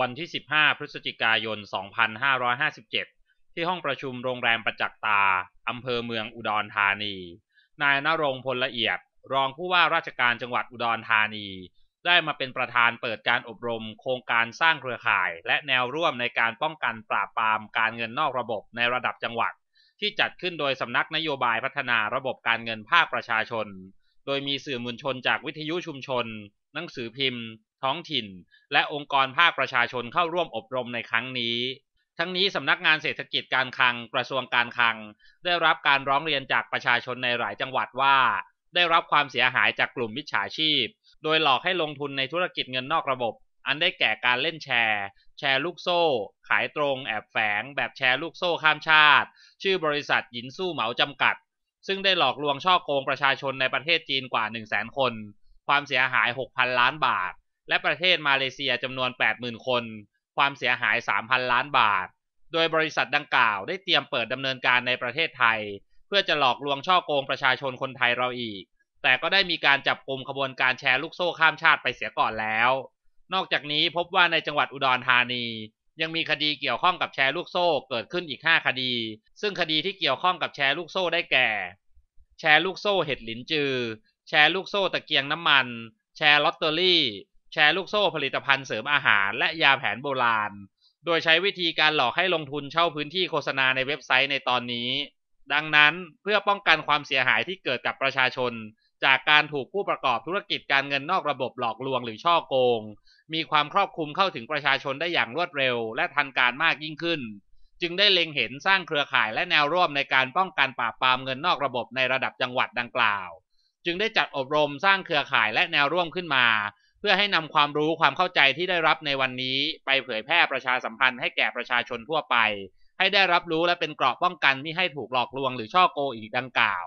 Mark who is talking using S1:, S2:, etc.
S1: วันที่ 15 พฤศจิกายน 2557 ที่ห้องประชุมโรงแรมประจักตา อำเภอเมืองอุดรธานี นายนรงพลละเอียด รองผู้ว่าราชการจังหวัดอุดรธานี ได้มาเป็นประธานเปิดการอบรมโครงการสร้างเครือข่ายและแนวร่วมในการป้องกันปราบปรามการเงินนอกระบบในระดับจังหวัด ที่จัดขึ้นโดยสำนักนโยบายพัฒนาระบบการเงินภาคประชาชน โดยมีสื่อมวลชนจากวิทยุชุมชน หนังสือพิมพ์ท้องถิ่น และองค์กรภาคประชาชนเข้าร่วมอบรมในครั้งนี้ ทั้งนี้สำนักงานเศรษฐกิจการคลังกระทรวงการคลัง ได้รับการร้องเรียนจากประชาชนในหลายจังหวัดว่า ได้รับความเสียหายจากกลุ่มมิจฉาชีพ โดยหลอกให้ลงทุนในธุรกิจเงินนอกระบบ อันได้แก่การเล่นแชร์ แชร์ลูกโซ่ ขายตรงแอบแฝง แบบแชร์ลูกโซ่ข้ามชาติ ชื่อบริษัทหยินสู้เหมาจำกัด ซึ่งได้หลอกลวงช่อโกงประชาชนในประเทศจีนกว่า1 0 0 0 0นคน ความเสียหาย6,000ล้านบาทและประเทศมาเลเซียจำนวน 80,000 คน ความเสียหาย 3,000 ล้านบาท โดยบริษัทดังกล่าวได้เตรียมเปิดดำเนินการในประเทศไทย เพื่อจะหลอกลวงช่อโกงประชาชนคนไทยเราอีก แต่ก็ได้มีการจับกลุ่มขบวนการแชร์ลูกโซ่ข้ามชาติไปเสียก่อนแล้ว นอกจากนี้พบว่าในจังหวัดอุดรธานี ยังมีคดีเกี่ยวข้องกับแชร์ลูกโซ่เกิดขึ้นอีก 5 คดี ซึ่งคดีที่เกี่ยวข้องกับแชร์ลูกโซ่ได้แก่ แชร์ลูกโซ่เห็ดหลินจือ แชร์ลูกโซ่ตะเกียงน้ำมัน แชร์ลอตเตอรี่แชร์ลูกโซ่ผลิตภัณฑ์เสริมอาหารและยาแผนโบราณ โดยใช้วิธีการหลอกให้ลงทุนเช่าพื้นที่โฆษณาในเว็บไซต์ในตอนนี้ ดังนั้นเพื่อป้องกันความเสียหายที่เกิดกับประชาชน จากการถูกผู้ประกอบธุรกิจการเงินนอกระบบหลอกลวงหรือช่อโกง มีความครอบคลุมเข้าถึงประชาชนได้อย่างรวดเร็ว และทันการมากยิ่งขึ้น จึงได้เล็งเห็นสร้างเครือข่ายและแนวร่วมในการป้องกันปราบปรามเงินนอกระบบในระดับจังหวัดดังกล่าว จึงได้จัดอบรมสร้างเครือข่ายและแนวร่วมขึ้นมาเพื่อให้นำความรู้ความเข้าใจที่ได้รับในวันนี้ ไปเผยแพร่ประชาสัมพันธ์ให้แก่ประชาชนทั่วไป ให้ได้รับรู้และเป็นเกราะป้องกันไม่ให้ถูกหลอกลวงหรือช่อโกงอีกดังกล่าว